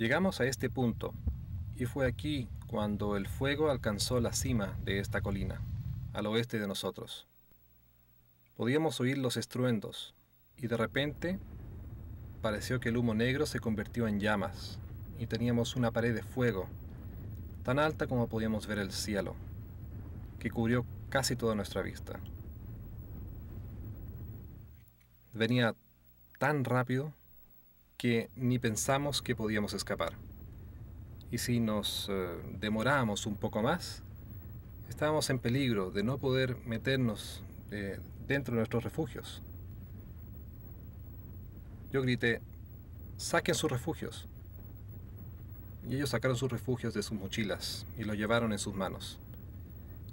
Llegamos a este punto, y fue aquí cuando el fuego alcanzó la cima de esta colina, al oeste de nosotros. Podíamos oír los estruendos, y de repente pareció que el humo negro se convirtió en llamas, y teníamos una pared de fuego, tan alta como podíamos ver el cielo, que cubrió casi toda nuestra vista. Venía tan rápido que ni pensamos que podíamos escapar. Y si nos eh, demorábamos un poco más, estábamos en peligro de no poder meternos eh, dentro de nuestros refugios. Yo grité, saquen sus refugios. Y ellos sacaron sus refugios de sus mochilas y los llevaron en sus manos.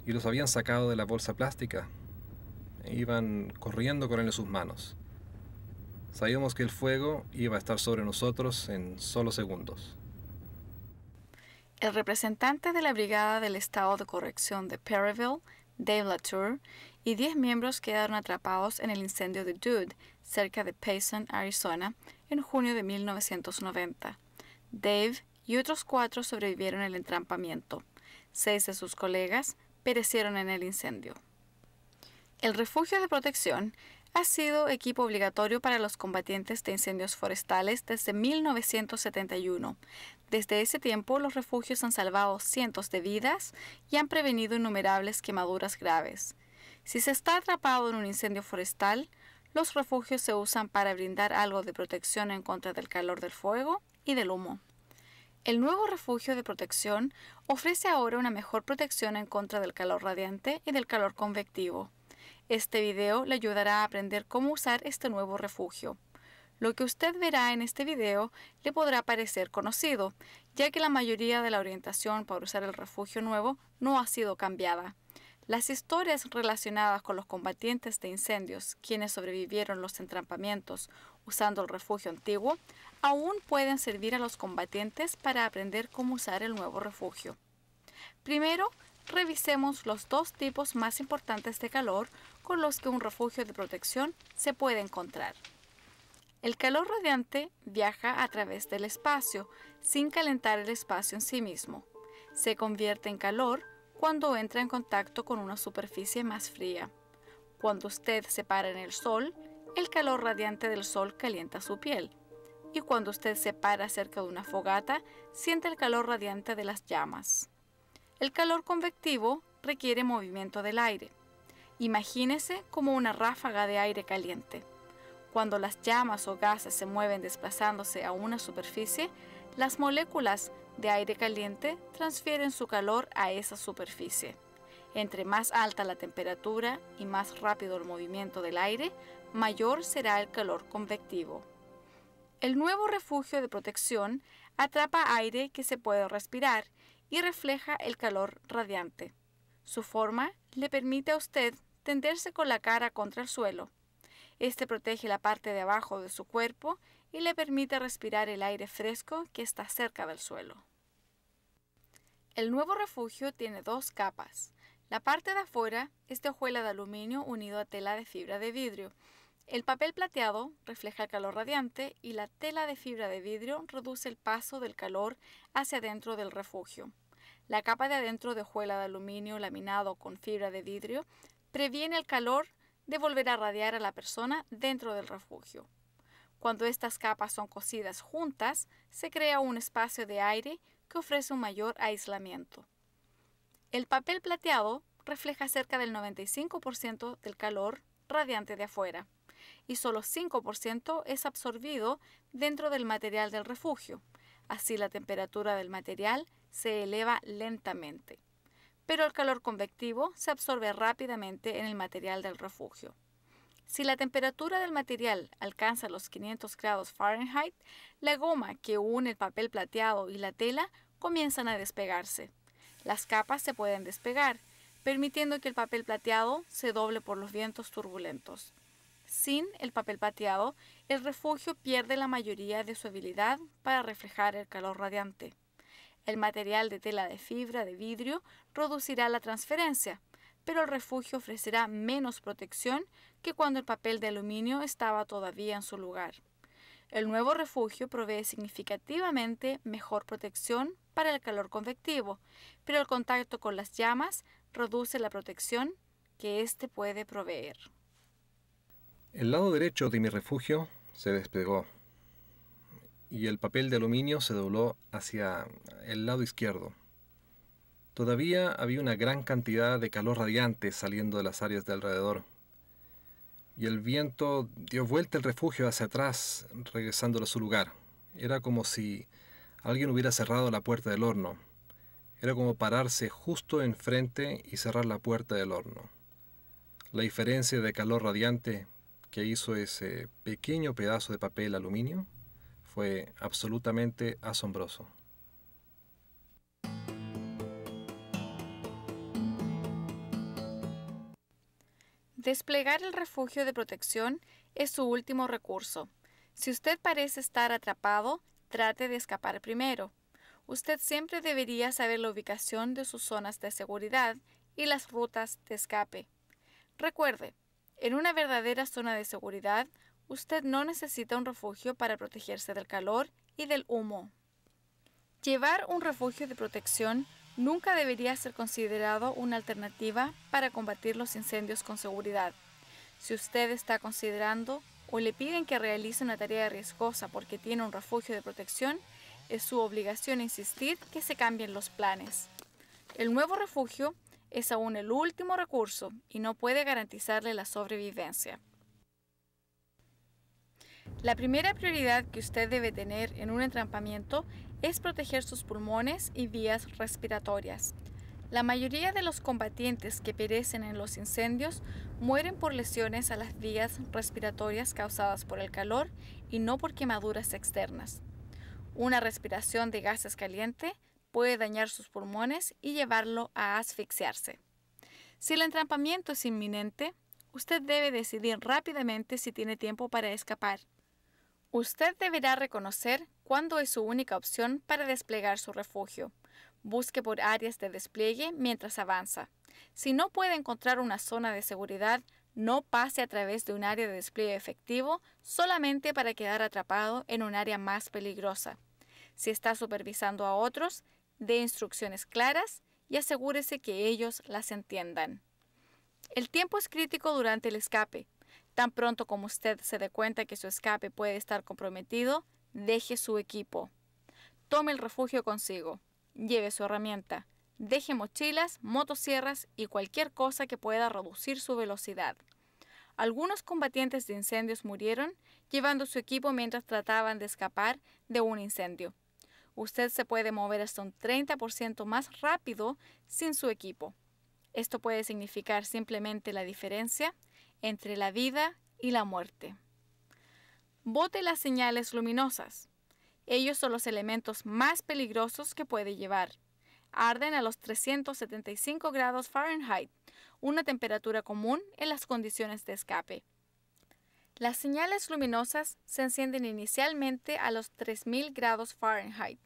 Y los habían sacado de la bolsa plástica. E iban corriendo con él en sus manos. Sabíamos que el fuego iba a estar sobre nosotros en solo segundos. El representante de la Brigada del Estado de Corrección de Perryville, Dave Latour, y 10 miembros quedaron atrapados en el incendio de Dude, cerca de Payson, Arizona, en junio de 1990. Dave y otros cuatro sobrevivieron el entrampamiento. Seis de sus colegas perecieron en el incendio. El refugio de protección ha sido equipo obligatorio para los combatientes de incendios forestales desde 1971. Desde ese tiempo, los refugios han salvado cientos de vidas y han prevenido innumerables quemaduras graves. Si se está atrapado en un incendio forestal, los refugios se usan para brindar algo de protección en contra del calor del fuego y del humo. El nuevo refugio de protección ofrece ahora una mejor protección en contra del calor radiante y del calor convectivo. Este video le ayudará a aprender cómo usar este nuevo refugio. Lo que usted verá en este video le podrá parecer conocido, ya que la mayoría de la orientación para usar el refugio nuevo no ha sido cambiada. Las historias relacionadas con los combatientes de incendios, quienes sobrevivieron los entrampamientos usando el refugio antiguo, aún pueden servir a los combatientes para aprender cómo usar el nuevo refugio. Primero, revisemos los dos tipos más importantes de calor con los que un refugio de protección se puede encontrar. El calor radiante viaja a través del espacio sin calentar el espacio en sí mismo. Se convierte en calor cuando entra en contacto con una superficie más fría. Cuando usted se para en el sol, el calor radiante del sol calienta su piel. Y cuando usted se para cerca de una fogata, siente el calor radiante de las llamas. El calor convectivo requiere movimiento del aire. Imagínese como una ráfaga de aire caliente. Cuando las llamas o gases se mueven desplazándose a una superficie, las moléculas de aire caliente transfieren su calor a esa superficie. Entre más alta la temperatura y más rápido el movimiento del aire, mayor será el calor convectivo. El nuevo refugio de protección atrapa aire que se puede respirar y refleja el calor radiante. Su forma le permite a usted tenderse con la cara contra el suelo. Este protege la parte de abajo de su cuerpo y le permite respirar el aire fresco que está cerca del suelo. El nuevo refugio tiene dos capas. La parte de afuera es de hojuela de aluminio unido a tela de fibra de vidrio. El papel plateado refleja el calor radiante y la tela de fibra de vidrio reduce el paso del calor hacia adentro del refugio. La capa de adentro de hojuela de aluminio laminado con fibra de vidrio previene el calor de volver a radiar a la persona dentro del refugio. Cuando estas capas son cosidas juntas, se crea un espacio de aire que ofrece un mayor aislamiento. El papel plateado refleja cerca del 95% del calor radiante de afuera y solo 5% es absorbido dentro del material del refugio. Así la temperatura del material se eleva lentamente pero el calor convectivo se absorbe rápidamente en el material del refugio. Si la temperatura del material alcanza los 500 grados Fahrenheit, la goma que une el papel plateado y la tela comienzan a despegarse. Las capas se pueden despegar, permitiendo que el papel plateado se doble por los vientos turbulentos. Sin el papel plateado, el refugio pierde la mayoría de su habilidad para reflejar el calor radiante. El material de tela de fibra de vidrio reducirá la transferencia, pero el refugio ofrecerá menos protección que cuando el papel de aluminio estaba todavía en su lugar. El nuevo refugio provee significativamente mejor protección para el calor convectivo, pero el contacto con las llamas reduce la protección que éste puede proveer. El lado derecho de mi refugio se despegó y el papel de aluminio se dobló hacia el lado izquierdo. Todavía había una gran cantidad de calor radiante saliendo de las áreas de alrededor, y el viento dio vuelta el refugio hacia atrás, regresándolo a su lugar. Era como si alguien hubiera cerrado la puerta del horno. Era como pararse justo enfrente y cerrar la puerta del horno. La diferencia de calor radiante que hizo ese pequeño pedazo de papel aluminio fue absolutamente asombroso. Desplegar el refugio de protección es su último recurso. Si usted parece estar atrapado, trate de escapar primero. Usted siempre debería saber la ubicación de sus zonas de seguridad y las rutas de escape. Recuerde, en una verdadera zona de seguridad, usted no necesita un refugio para protegerse del calor y del humo. Llevar un refugio de protección nunca debería ser considerado una alternativa para combatir los incendios con seguridad. Si usted está considerando o le piden que realice una tarea riesgosa porque tiene un refugio de protección, es su obligación insistir que se cambien los planes. El nuevo refugio es aún el último recurso y no puede garantizarle la sobrevivencia. La primera prioridad que usted debe tener en un entrampamiento es proteger sus pulmones y vías respiratorias. La mayoría de los combatientes que perecen en los incendios mueren por lesiones a las vías respiratorias causadas por el calor y no por quemaduras externas. Una respiración de gases caliente puede dañar sus pulmones y llevarlo a asfixiarse. Si el entrampamiento es inminente, usted debe decidir rápidamente si tiene tiempo para escapar. Usted deberá reconocer cuándo es su única opción para desplegar su refugio. Busque por áreas de despliegue mientras avanza. Si no puede encontrar una zona de seguridad, no pase a través de un área de despliegue efectivo solamente para quedar atrapado en un área más peligrosa. Si está supervisando a otros, dé instrucciones claras y asegúrese que ellos las entiendan. El tiempo es crítico durante el escape, Tan pronto como usted se dé cuenta que su escape puede estar comprometido, deje su equipo. Tome el refugio consigo. Lleve su herramienta. Deje mochilas, motosierras y cualquier cosa que pueda reducir su velocidad. Algunos combatientes de incendios murieron llevando su equipo mientras trataban de escapar de un incendio. Usted se puede mover hasta un 30% más rápido sin su equipo. Esto puede significar simplemente la diferencia entre la vida y la muerte. Bote las señales luminosas. Ellos son los elementos más peligrosos que puede llevar. Arden a los 375 grados Fahrenheit, una temperatura común en las condiciones de escape. Las señales luminosas se encienden inicialmente a los 3000 grados Fahrenheit.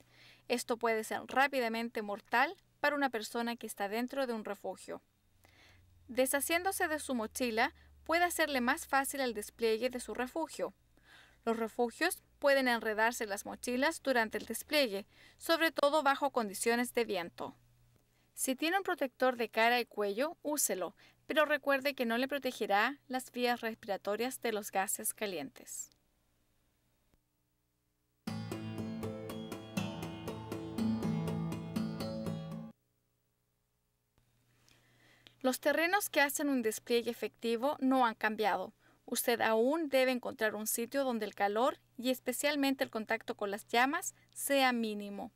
Esto puede ser rápidamente mortal para una persona que está dentro de un refugio. Deshaciéndose de su mochila, puede hacerle más fácil el despliegue de su refugio. Los refugios pueden enredarse las mochilas durante el despliegue, sobre todo bajo condiciones de viento. Si tiene un protector de cara y cuello, úselo, pero recuerde que no le protegerá las vías respiratorias de los gases calientes. Los terrenos que hacen un despliegue efectivo no han cambiado. Usted aún debe encontrar un sitio donde el calor y especialmente el contacto con las llamas sea mínimo.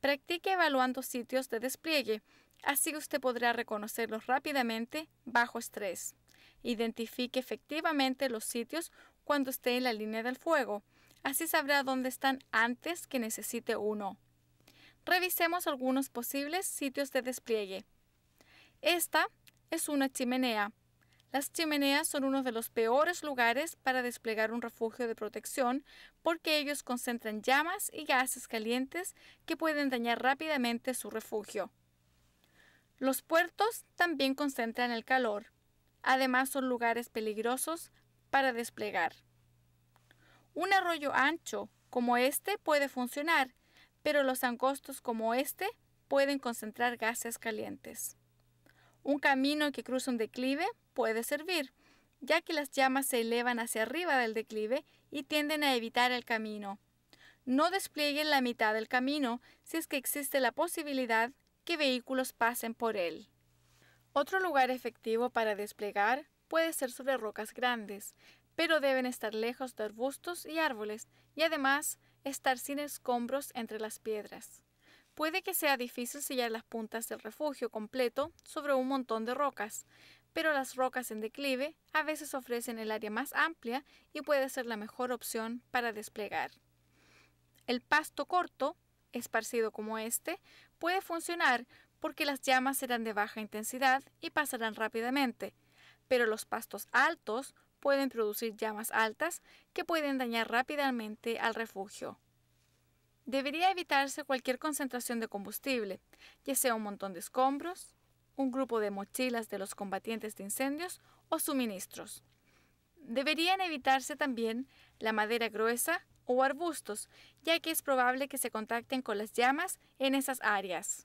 Practique evaluando sitios de despliegue, así usted podrá reconocerlos rápidamente bajo estrés. Identifique efectivamente los sitios cuando esté en la línea del fuego, así sabrá dónde están antes que necesite uno. Revisemos algunos posibles sitios de despliegue. Esta es una chimenea. Las chimeneas son uno de los peores lugares para desplegar un refugio de protección porque ellos concentran llamas y gases calientes que pueden dañar rápidamente su refugio. Los puertos también concentran el calor. Además son lugares peligrosos para desplegar. Un arroyo ancho como este puede funcionar, pero los angostos como este pueden concentrar gases calientes. Un camino que cruza un declive puede servir, ya que las llamas se elevan hacia arriba del declive y tienden a evitar el camino. No desplieguen la mitad del camino si es que existe la posibilidad que vehículos pasen por él. Otro lugar efectivo para desplegar puede ser sobre rocas grandes, pero deben estar lejos de arbustos y árboles y además estar sin escombros entre las piedras. Puede que sea difícil sellar las puntas del refugio completo sobre un montón de rocas, pero las rocas en declive a veces ofrecen el área más amplia y puede ser la mejor opción para desplegar. El pasto corto, esparcido como este, puede funcionar porque las llamas serán de baja intensidad y pasarán rápidamente, pero los pastos altos pueden producir llamas altas que pueden dañar rápidamente al refugio. Debería evitarse cualquier concentración de combustible, ya sea un montón de escombros, un grupo de mochilas de los combatientes de incendios o suministros. Deberían evitarse también la madera gruesa o arbustos, ya que es probable que se contacten con las llamas en esas áreas.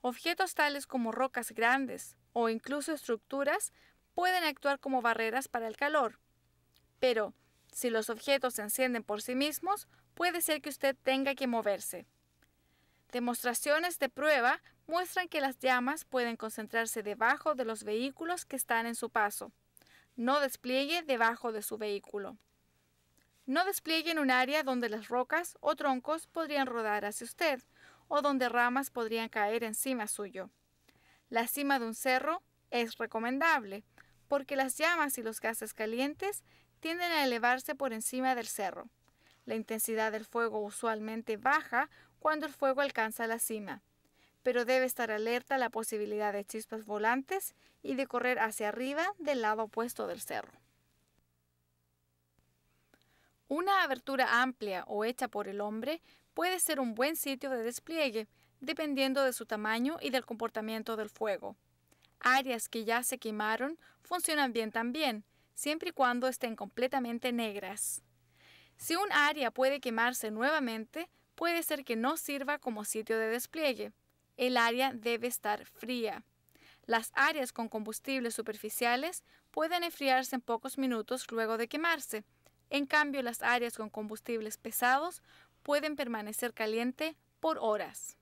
Objetos tales como rocas grandes o incluso estructuras pueden actuar como barreras para el calor, pero si los objetos se encienden por sí mismos, puede ser que usted tenga que moverse. Demostraciones de prueba muestran que las llamas pueden concentrarse debajo de los vehículos que están en su paso. No despliegue debajo de su vehículo. No despliegue en un área donde las rocas o troncos podrían rodar hacia usted o donde ramas podrían caer encima suyo. La cima de un cerro es recomendable porque las llamas y los gases calientes tienden a elevarse por encima del cerro. La intensidad del fuego usualmente baja cuando el fuego alcanza la cima, pero debe estar alerta a la posibilidad de chispas volantes y de correr hacia arriba del lado opuesto del cerro. Una abertura amplia o hecha por el hombre puede ser un buen sitio de despliegue, dependiendo de su tamaño y del comportamiento del fuego. Áreas que ya se quemaron funcionan bien también, siempre y cuando estén completamente negras. Si un área puede quemarse nuevamente, puede ser que no sirva como sitio de despliegue. El área debe estar fría. Las áreas con combustibles superficiales pueden enfriarse en pocos minutos luego de quemarse. En cambio, las áreas con combustibles pesados pueden permanecer caliente por horas.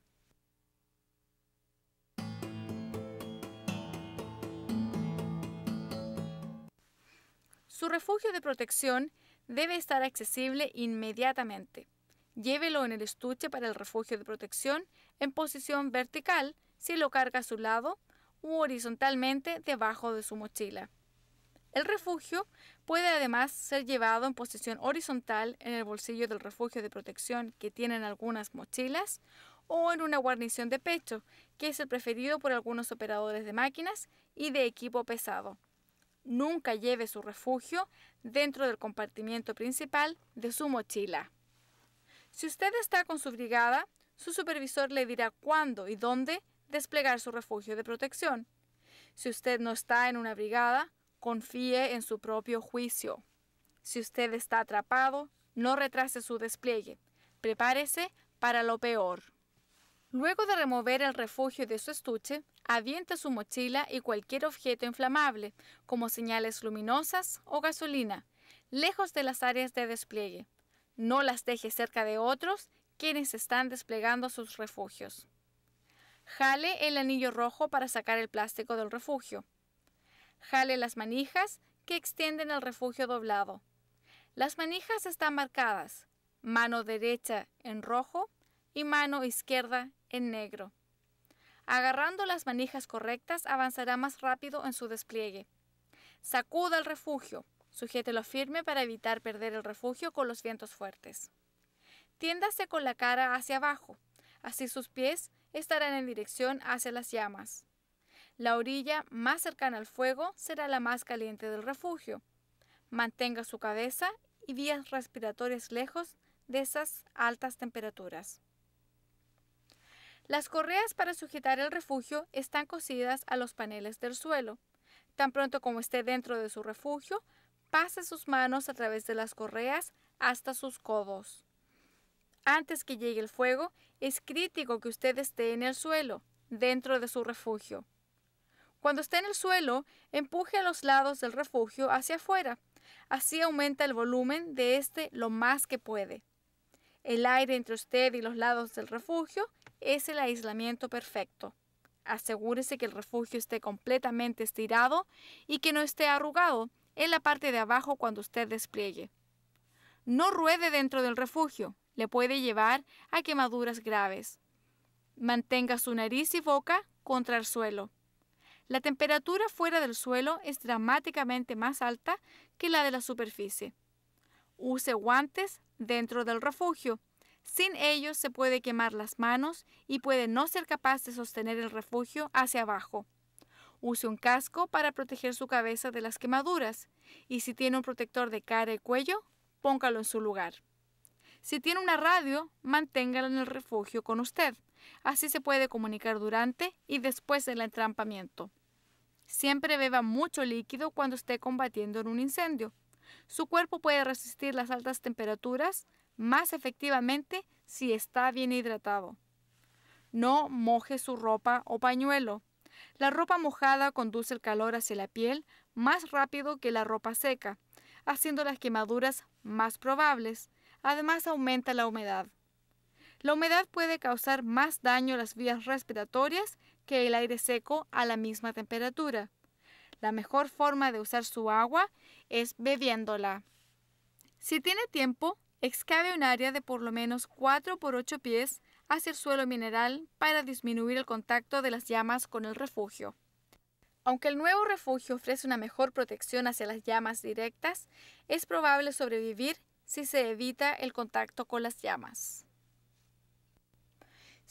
Su refugio de protección debe estar accesible inmediatamente. Llévelo en el estuche para el refugio de protección en posición vertical si lo carga a su lado u horizontalmente debajo de su mochila. El refugio puede además ser llevado en posición horizontal en el bolsillo del refugio de protección que tienen algunas mochilas o en una guarnición de pecho, que es el preferido por algunos operadores de máquinas y de equipo pesado nunca lleve su refugio dentro del compartimiento principal de su mochila. Si usted está con su brigada, su supervisor le dirá cuándo y dónde desplegar su refugio de protección. Si usted no está en una brigada, confíe en su propio juicio. Si usted está atrapado, no retrase su despliegue. Prepárese para lo peor. Luego de remover el refugio de su estuche, aviente su mochila y cualquier objeto inflamable, como señales luminosas o gasolina, lejos de las áreas de despliegue. No las deje cerca de otros quienes están desplegando sus refugios. Jale el anillo rojo para sacar el plástico del refugio. Jale las manijas que extienden el refugio doblado. Las manijas están marcadas, mano derecha en rojo y mano izquierda en negro. Agarrando las manijas correctas, avanzará más rápido en su despliegue. Sacuda el refugio. Sujételo firme para evitar perder el refugio con los vientos fuertes. Tiéndase con la cara hacia abajo. Así sus pies estarán en dirección hacia las llamas. La orilla más cercana al fuego será la más caliente del refugio. Mantenga su cabeza y vías respiratorias lejos de esas altas temperaturas. Las correas para sujetar el refugio están cosidas a los paneles del suelo. Tan pronto como esté dentro de su refugio, pase sus manos a través de las correas hasta sus codos. Antes que llegue el fuego, es crítico que usted esté en el suelo, dentro de su refugio. Cuando esté en el suelo, empuje a los lados del refugio hacia afuera. Así aumenta el volumen de este lo más que puede. El aire entre usted y los lados del refugio es el aislamiento perfecto. Asegúrese que el refugio esté completamente estirado y que no esté arrugado en la parte de abajo cuando usted despliegue. No ruede dentro del refugio, le puede llevar a quemaduras graves. Mantenga su nariz y boca contra el suelo. La temperatura fuera del suelo es dramáticamente más alta que la de la superficie. Use guantes dentro del refugio. Sin ellos se puede quemar las manos y puede no ser capaz de sostener el refugio hacia abajo. Use un casco para proteger su cabeza de las quemaduras y si tiene un protector de cara y cuello, póngalo en su lugar. Si tiene una radio, manténgala en el refugio con usted. Así se puede comunicar durante y después del entrampamiento. Siempre beba mucho líquido cuando esté combatiendo en un incendio. Su cuerpo puede resistir las altas temperaturas más efectivamente si está bien hidratado. No moje su ropa o pañuelo. La ropa mojada conduce el calor hacia la piel más rápido que la ropa seca, haciendo las quemaduras más probables. Además aumenta la humedad. La humedad puede causar más daño a las vías respiratorias que el aire seco a la misma temperatura. La mejor forma de usar su agua es bebiéndola. Si tiene tiempo, excave un área de por lo menos 4 por 8 pies hacia el suelo mineral para disminuir el contacto de las llamas con el refugio. Aunque el nuevo refugio ofrece una mejor protección hacia las llamas directas, es probable sobrevivir si se evita el contacto con las llamas.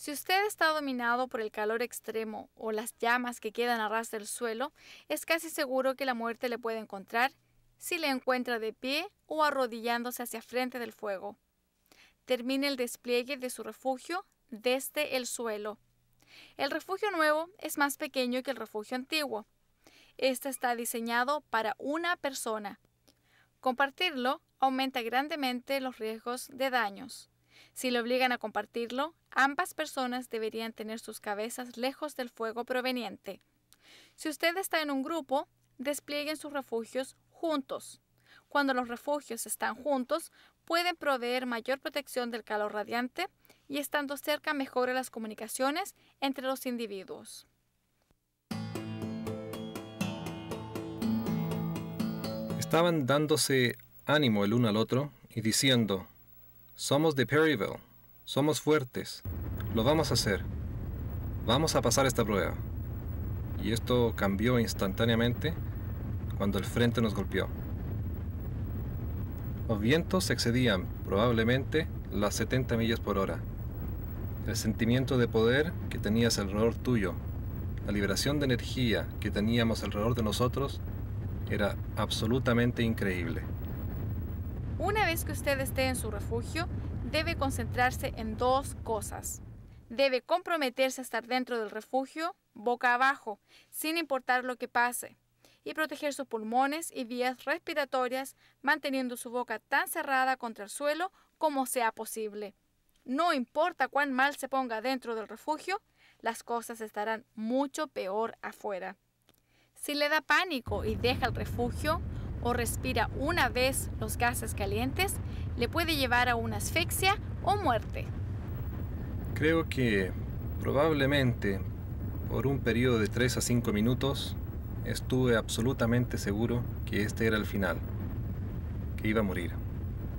Si usted está dominado por el calor extremo o las llamas que quedan a ras del suelo, es casi seguro que la muerte le puede encontrar si le encuentra de pie o arrodillándose hacia frente del fuego. Termine el despliegue de su refugio desde el suelo. El refugio nuevo es más pequeño que el refugio antiguo. Este está diseñado para una persona. Compartirlo aumenta grandemente los riesgos de daños. Si le obligan a compartirlo, ambas personas deberían tener sus cabezas lejos del fuego proveniente. Si usted está en un grupo, desplieguen sus refugios juntos. Cuando los refugios están juntos, pueden proveer mayor protección del calor radiante y estando cerca mejore las comunicaciones entre los individuos. Estaban dándose ánimo el uno al otro y diciendo, somos de Perryville. Somos fuertes. Lo vamos a hacer. Vamos a pasar esta prueba. Y esto cambió instantáneamente cuando el frente nos golpeó. Los vientos excedían probablemente las 70 millas por hora. El sentimiento de poder que tenías alrededor tuyo, la liberación de energía que teníamos alrededor de nosotros, era absolutamente increíble. Una vez que usted esté en su refugio, debe concentrarse en dos cosas. Debe comprometerse a estar dentro del refugio, boca abajo, sin importar lo que pase, y proteger sus pulmones y vías respiratorias manteniendo su boca tan cerrada contra el suelo como sea posible. No importa cuán mal se ponga dentro del refugio, las cosas estarán mucho peor afuera. Si le da pánico y deja el refugio, o respira una vez los gases calientes, le puede llevar a una asfixia o muerte. Creo que probablemente por un periodo de 3 a 5 minutos estuve absolutamente seguro que este era el final, que iba a morir,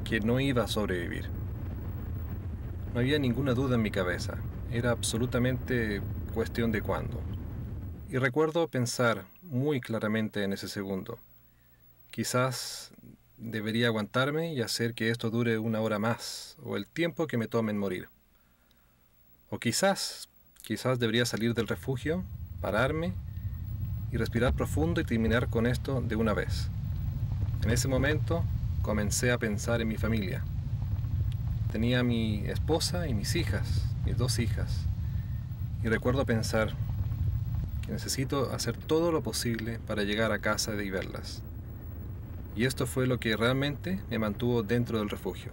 que no iba a sobrevivir. No había ninguna duda en mi cabeza, era absolutamente cuestión de cuándo. Y recuerdo pensar muy claramente en ese segundo. Quizás debería aguantarme y hacer que esto dure una hora más, o el tiempo que me tome en morir. O quizás, quizás debería salir del refugio, pararme y respirar profundo y terminar con esto de una vez. En ese momento comencé a pensar en mi familia. Tenía a mi esposa y mis hijas, mis dos hijas. Y recuerdo pensar que necesito hacer todo lo posible para llegar a casa y verlas. Y esto fue lo que realmente me mantuvo dentro del refugio.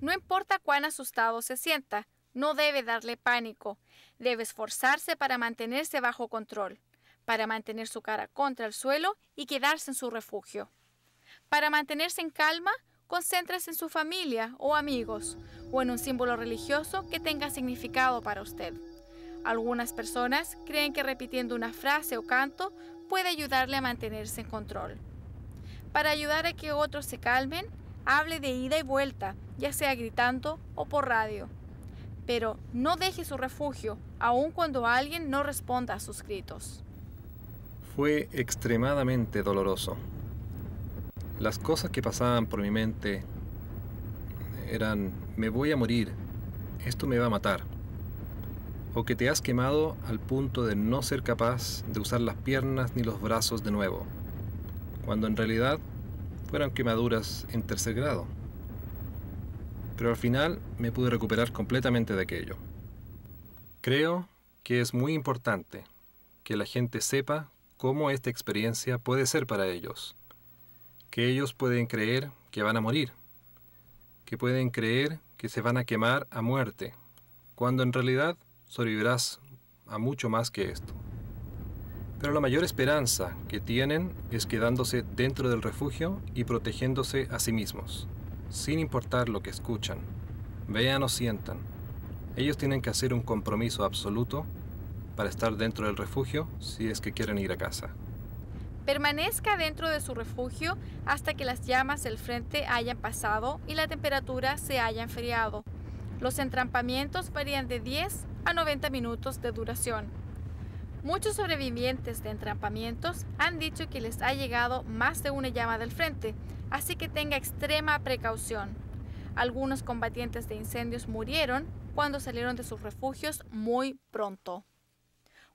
No importa cuán asustado se sienta, no debe darle pánico. Debe esforzarse para mantenerse bajo control, para mantener su cara contra el suelo y quedarse en su refugio. Para mantenerse en calma, concéntrese en su familia o amigos o en un símbolo religioso que tenga significado para usted. Algunas personas creen que repitiendo una frase o canto puede ayudarle a mantenerse en control. Para ayudar a que otros se calmen, hable de ida y vuelta, ya sea gritando o por radio. Pero no deje su refugio, aun cuando alguien no responda a sus gritos. Fue extremadamente doloroso. Las cosas que pasaban por mi mente eran, me voy a morir, esto me va a matar. O que te has quemado al punto de no ser capaz de usar las piernas ni los brazos de nuevo cuando en realidad fueron quemaduras en tercer grado. Pero al final me pude recuperar completamente de aquello. Creo que es muy importante que la gente sepa cómo esta experiencia puede ser para ellos, que ellos pueden creer que van a morir, que pueden creer que se van a quemar a muerte, cuando en realidad sobrevivirás a mucho más que esto. Pero la mayor esperanza que tienen es quedándose dentro del refugio y protegiéndose a sí mismos, sin importar lo que escuchan, vean o sientan. Ellos tienen que hacer un compromiso absoluto para estar dentro del refugio si es que quieren ir a casa. Permanezca dentro de su refugio hasta que las llamas del frente hayan pasado y la temperatura se haya enfriado. Los entrampamientos varían de 10 a 90 minutos de duración. Muchos sobrevivientes de entrampamientos han dicho que les ha llegado más de una llama del frente, así que tenga extrema precaución. Algunos combatientes de incendios murieron cuando salieron de sus refugios muy pronto.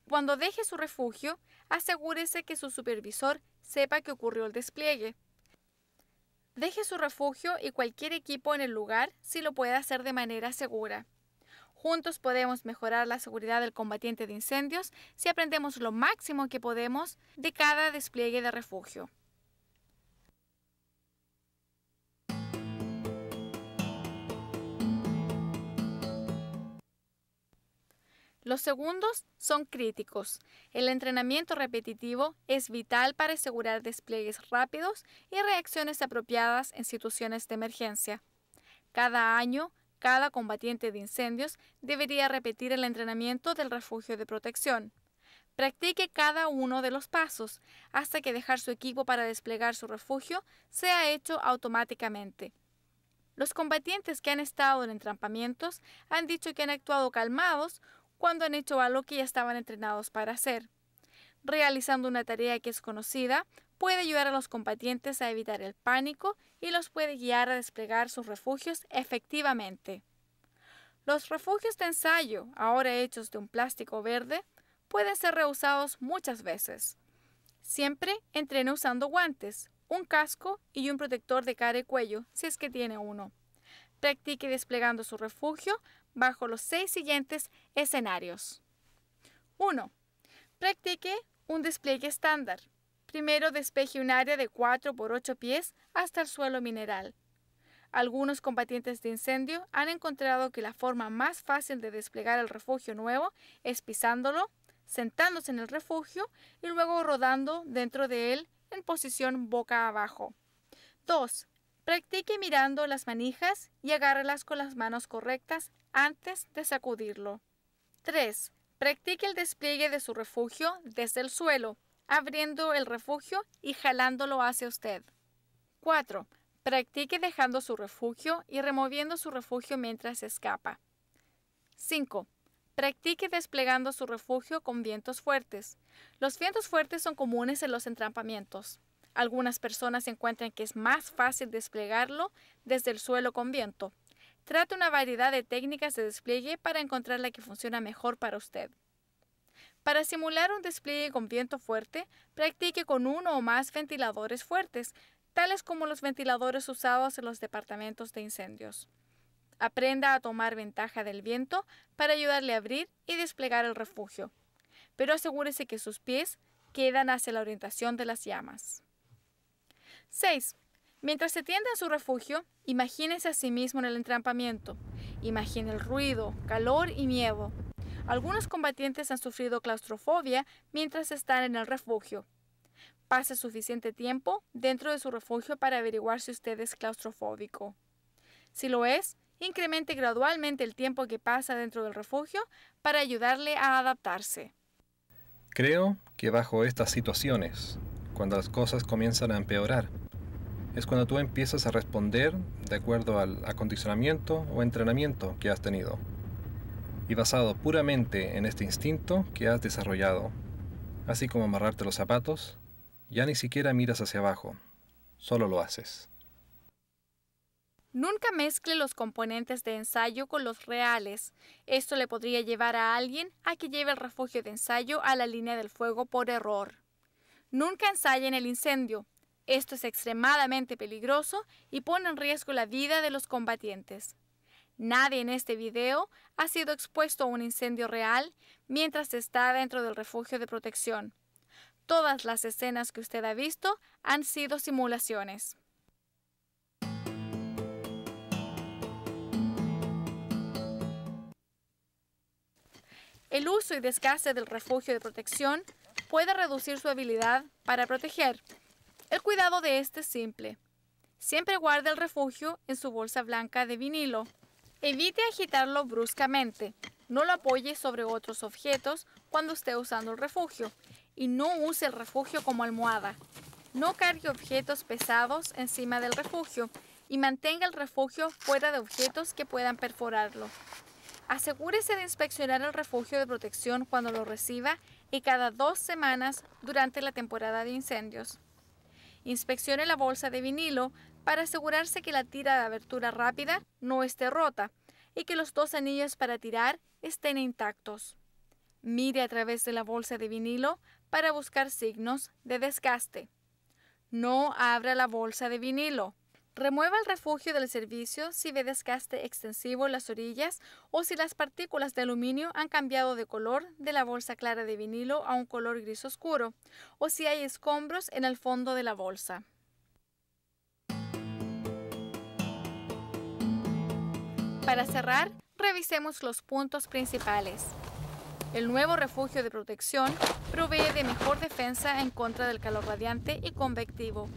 Cuando deje su refugio, asegúrese que su supervisor sepa que ocurrió el despliegue. Deje su refugio y cualquier equipo en el lugar si lo puede hacer de manera segura. Juntos podemos mejorar la seguridad del combatiente de incendios si aprendemos lo máximo que podemos de cada despliegue de refugio. Los segundos son críticos. El entrenamiento repetitivo es vital para asegurar despliegues rápidos y reacciones apropiadas en situaciones de emergencia. Cada año, cada combatiente de incendios debería repetir el entrenamiento del refugio de protección. Practique cada uno de los pasos hasta que dejar su equipo para desplegar su refugio sea hecho automáticamente. Los combatientes que han estado en entrampamientos han dicho que han actuado calmados cuando han hecho algo que ya estaban entrenados para hacer. Realizando una tarea que es conocida, puede ayudar a los combatientes a evitar el pánico y los puede guiar a desplegar sus refugios efectivamente. Los refugios de ensayo, ahora hechos de un plástico verde, pueden ser reusados muchas veces. Siempre entrene usando guantes, un casco y un protector de cara y cuello, si es que tiene uno. Practique desplegando su refugio bajo los seis siguientes escenarios. 1. Practique un despliegue estándar. Primero despeje un área de 4 por 8 pies hasta el suelo mineral. Algunos combatientes de incendio han encontrado que la forma más fácil de desplegar el refugio nuevo es pisándolo, sentándose en el refugio y luego rodando dentro de él en posición boca abajo. 2. Practique mirando las manijas y agárrelas con las manos correctas antes de sacudirlo. 3. Practique el despliegue de su refugio desde el suelo abriendo el refugio y jalándolo hacia usted. 4. Practique dejando su refugio y removiendo su refugio mientras escapa. 5. Practique desplegando su refugio con vientos fuertes. Los vientos fuertes son comunes en los entrampamientos. Algunas personas encuentran que es más fácil desplegarlo desde el suelo con viento. Trate una variedad de técnicas de despliegue para encontrar la que funciona mejor para usted. Para simular un despliegue con viento fuerte, practique con uno o más ventiladores fuertes, tales como los ventiladores usados en los departamentos de incendios. Aprenda a tomar ventaja del viento para ayudarle a abrir y desplegar el refugio, pero asegúrese que sus pies quedan hacia la orientación de las llamas. 6. Mientras se tienda en su refugio, imagínese a sí mismo en el entrampamiento. Imagine el ruido, calor y miedo, algunos combatientes han sufrido claustrofobia mientras están en el refugio. Pase suficiente tiempo dentro de su refugio para averiguar si usted es claustrofóbico. Si lo es, incremente gradualmente el tiempo que pasa dentro del refugio para ayudarle a adaptarse. Creo que bajo estas situaciones, cuando las cosas comienzan a empeorar, es cuando tú empiezas a responder de acuerdo al acondicionamiento o entrenamiento que has tenido y basado puramente en este instinto que has desarrollado, así como amarrarte los zapatos, ya ni siquiera miras hacia abajo, solo lo haces. Nunca mezcle los componentes de ensayo con los reales. Esto le podría llevar a alguien a que lleve el refugio de ensayo a la línea del fuego por error. Nunca ensaye en el incendio. Esto es extremadamente peligroso y pone en riesgo la vida de los combatientes. Nadie en este video ha sido expuesto a un incendio real mientras está dentro del refugio de protección. Todas las escenas que usted ha visto han sido simulaciones. El uso y desgaste del refugio de protección puede reducir su habilidad para proteger. El cuidado de este es simple. Siempre guarde el refugio en su bolsa blanca de vinilo. Evite agitarlo bruscamente. No lo apoye sobre otros objetos cuando esté usando el refugio y no use el refugio como almohada. No cargue objetos pesados encima del refugio y mantenga el refugio fuera de objetos que puedan perforarlo. Asegúrese de inspeccionar el refugio de protección cuando lo reciba y cada dos semanas durante la temporada de incendios. Inspeccione la bolsa de vinilo para asegurarse que la tira de abertura rápida no esté rota y que los dos anillos para tirar estén intactos. Mire a través de la bolsa de vinilo para buscar signos de desgaste. No abra la bolsa de vinilo. Remueva el refugio del servicio si ve desgaste extensivo en las orillas o si las partículas de aluminio han cambiado de color de la bolsa clara de vinilo a un color gris oscuro o si hay escombros en el fondo de la bolsa. Para cerrar, revisemos los puntos principales. El nuevo refugio de protección provee de mejor defensa en contra del calor radiante y convectivo.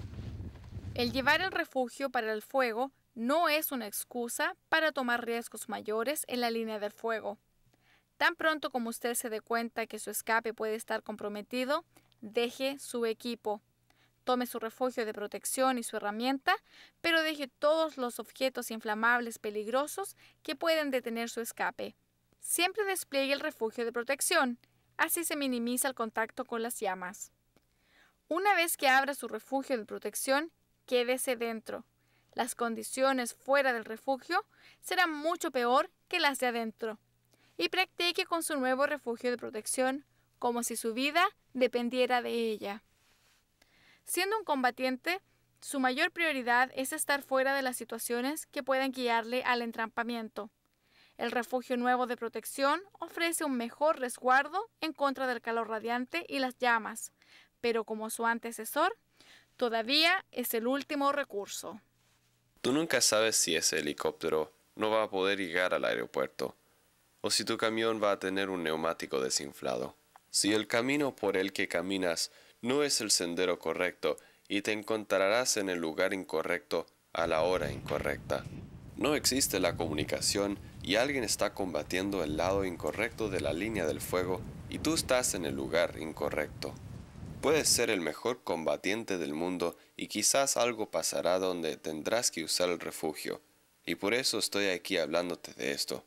El llevar el refugio para el fuego no es una excusa para tomar riesgos mayores en la línea del fuego. Tan pronto como usted se dé cuenta que su escape puede estar comprometido, deje su equipo. Tome su refugio de protección y su herramienta, pero deje todos los objetos inflamables peligrosos que pueden detener su escape. Siempre despliegue el refugio de protección, así se minimiza el contacto con las llamas. Una vez que abra su refugio de protección, quédese dentro. Las condiciones fuera del refugio serán mucho peor que las de adentro. Y practique con su nuevo refugio de protección como si su vida dependiera de ella. Siendo un combatiente, su mayor prioridad es estar fuera de las situaciones que puedan guiarle al entrampamiento. El refugio nuevo de protección ofrece un mejor resguardo en contra del calor radiante y las llamas, pero como su antecesor, todavía es el último recurso. Tú nunca sabes si ese helicóptero no va a poder llegar al aeropuerto o si tu camión va a tener un neumático desinflado. Si el camino por el que caminas no es el sendero correcto y te encontrarás en el lugar incorrecto a la hora incorrecta. No existe la comunicación y alguien está combatiendo el lado incorrecto de la línea del fuego y tú estás en el lugar incorrecto. Puedes ser el mejor combatiente del mundo y quizás algo pasará donde tendrás que usar el refugio. Y por eso estoy aquí hablándote de esto.